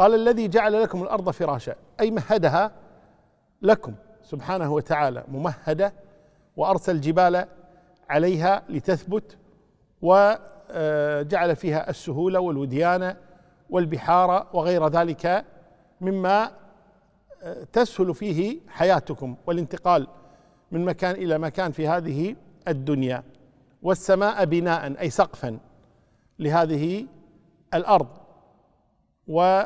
قال الذي جعل لكم الارض فراشا اي مهدها لكم سبحانه وتعالى ممهده وارسل الجبال عليها لتثبت وجعل فيها السهوله والوديان والبحار وغير ذلك مما تسهل فيه حياتكم والانتقال من مكان الى مكان في هذه الدنيا والسماء بناء اي سقفا لهذه الارض و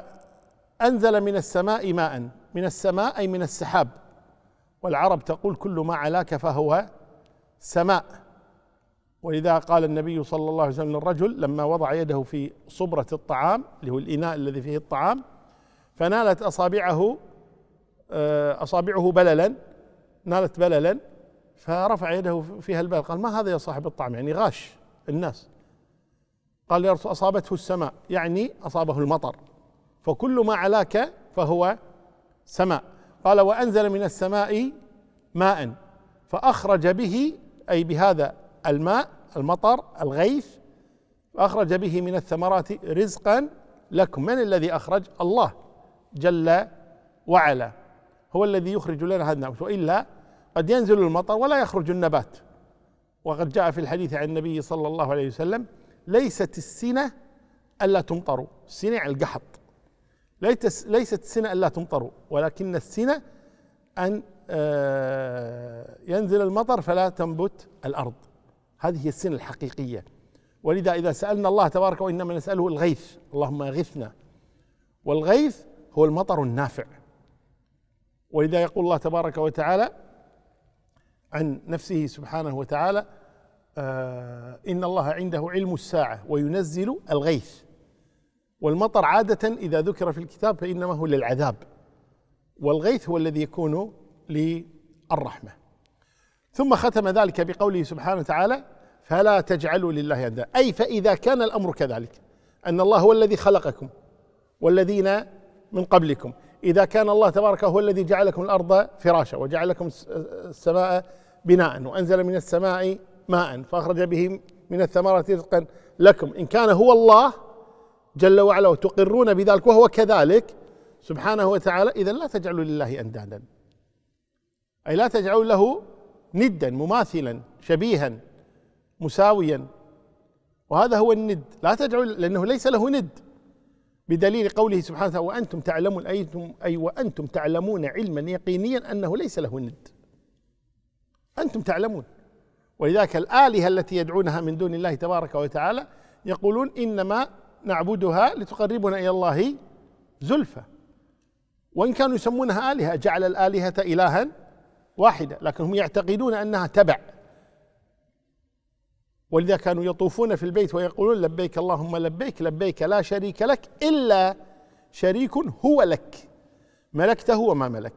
أنزل من السماء ماء من السماء أي من السحاب والعرب تقول كل ما علاك فهو سماء ولذا قال النبي صلى الله عليه وسلم للرجل لما وضع يده في صبرة الطعام اللي هو الإناء الذي فيه الطعام فنالت أصابعه آه، أصابعه بللا نالت بللا فرفع يده فيها البلل قال ما هذا يا صاحب الطعام يعني غاش الناس قال يا رسول أصابته السماء يعني أصابه المطر فكل ما علاك فهو سماء قال وأنزل من السماء ماء فأخرج به أي بهذا الماء المطر الغيث أخرج به من الثمرات رزقا لكم من الذي أخرج الله جل وعلا هو الذي يخرج لنا هذا النبات وإلا قد ينزل المطر ولا يخرج النبات وقد جاء في الحديث عن النبي صلى الله عليه وسلم ليست السنة ألا تمطروا السنة القحط ليست السنة أن لا ولكن السنة أن آه، ينزل المطر فلا تنبت الأرض هذه هي السنة الحقيقية ولذا إذا سألنا الله تبارك وإنما نسأله الغيث اللهم أغثنا والغيث هو المطر النافع ولذا يقول الله تبارك وتعالى عن نفسه سبحانه وتعالى آه، إن الله عنده علم الساعة وينزل الغيث والمطر عادة إذا ذكر في الكتاب فإنما هو للعذاب والغيث هو الذي يكون للرحمة ثم ختم ذلك بقوله سبحانه وتعالى فلا تجعلوا لله أندادا أي فإذا كان الأمر كذلك أن الله هو الذي خلقكم والذين من قبلكم إذا كان الله تبارك هو الذي جعلكم الأرض فراشا وجعلكم السماء بناء وأنزل من السماء ماء فأخرج به من الثمرات رزقا لكم إن كان هو الله جل وعلا وتقرون بذلك وهو كذلك سبحانه وتعالى إذا لا تجعلوا لله أندادا أي لا تجعلوا له ندا مماثلا شبيها مساويا وهذا هو الند لا تجعلوا لأنه ليس له ند بدليل قوله سبحانه وتعالى وأنتم تعلمون أي وأنتم تعلمون علما يقينيا أنه ليس له ند أنتم تعلمون ولذلك الآلهة التي يدعونها من دون الله تبارك وتعالى يقولون إنما نعبدها لتقربنا الى الله زلفى وان كانوا يسمونها الهه جعل الالهه الها واحده لكن هم يعتقدون انها تبع ولذا كانوا يطوفون في البيت ويقولون لبيك اللهم لبيك لبيك لا شريك لك الا شريك هو لك ملكته وما ملك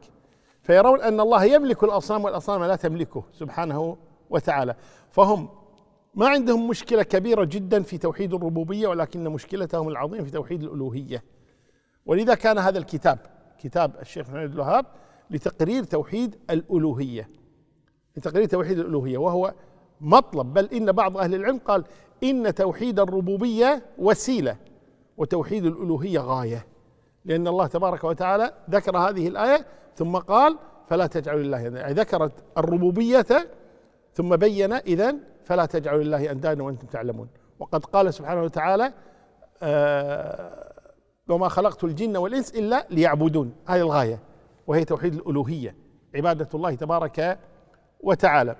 فيرون ان الله يملك الاصنام والاصنام لا تملكه سبحانه وتعالى فهم ما عندهم مشكله كبيره جدا في توحيد الربوبيه ولكن مشكلتهم العظيمه في توحيد الالوهيه ولذا كان هذا الكتاب كتاب الشيخ محمد الوهاب لتقرير توحيد الالوهيه لتقرير توحيد الالوهيه وهو مطلب بل ان بعض اهل العلم قال ان توحيد الربوبيه وسيله وتوحيد الالوهيه غايه لان الله تبارك وتعالى ذكر هذه الايه ثم قال فلا تجعلوا لله يعني ذكرت الربوبيه ثم بين إذا فلا تجعلوا لله أندادا وأنتم تعلمون وقد قال سبحانه وتعالى آه وما خلقت الجن والإنس إلا ليعبدون هذه الغاية وهي توحيد الألوهية عبادة الله تبارك وتعالى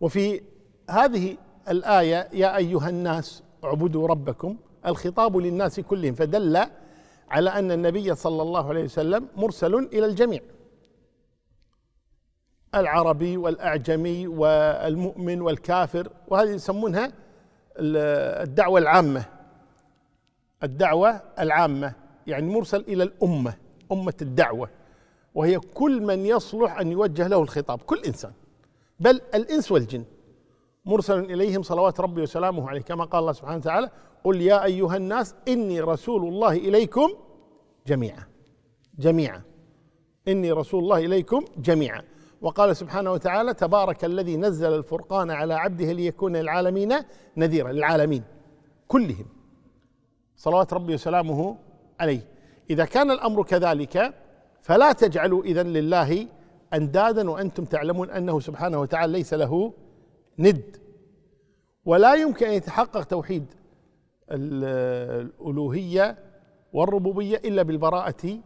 وفي هذه الآية يا أيها الناس اعبدوا ربكم الخطاب للناس كلهم فدل على أن النبي صلى الله عليه وسلم مرسل إلى الجميع العربي والأعجمي والمؤمن والكافر وهذه يسمونها الدعوة العامة الدعوة العامة يعني مرسل إلى الأمة أمة الدعوة وهي كل من يصلح أن يوجه له الخطاب كل إنسان بل الإنس والجن مرسل إليهم صلوات ربي وسلامه عليه كما قال الله سبحانه وتعالى قل يا أيها الناس إني رسول الله إليكم جميعا جميعا إني رسول الله إليكم جميعا وقال سبحانه وتعالى تبارك الذي نزل الفرقان على عبده ليكون للعالمين نذيرا للعالمين كلهم صلوات ربي وسلامه عليه إذا كان الأمر كذلك فلا تجعلوا إذا لله أندادا وأنتم تعلمون أنه سبحانه وتعالى ليس له ند ولا يمكن أن يتحقق توحيد الألوهية والربوبية إلا بالبراءة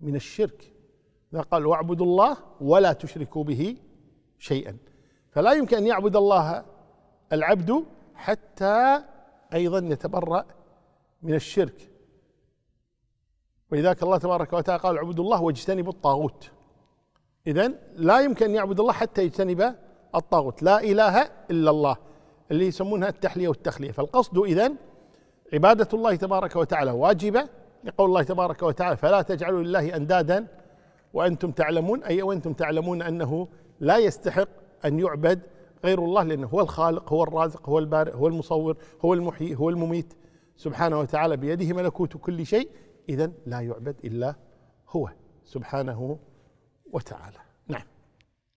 من الشرك قال واعبدوا الله ولا تشركوا به شيئا فلا يمكن أن يعبد الله العبد حتى أيضا يتبرأ من الشرك ولذلك الله تبارك وتعالى قال اعبدوا الله واجتنبوا الطاغوت إذا لا يمكن أن يعبد الله حتى يجتنب الطاغوت لا إله إلا الله اللي يسمونها التحلية والتخلية فالقصد إذا عبادة الله تبارك وتعالى واجبة لقول الله تبارك وتعالى فلا تجعلوا لله أندادا وأنتم تعلمون أي وأنتم تعلمون أنه لا يستحق أن يعبد غير الله لأنه هو الخالق هو الرازق هو البارئ هو المصور هو المحيي هو المميت سبحانه وتعالى بيده ملكوت كل شيء إذا لا يعبد إلا هو سبحانه وتعالى نعم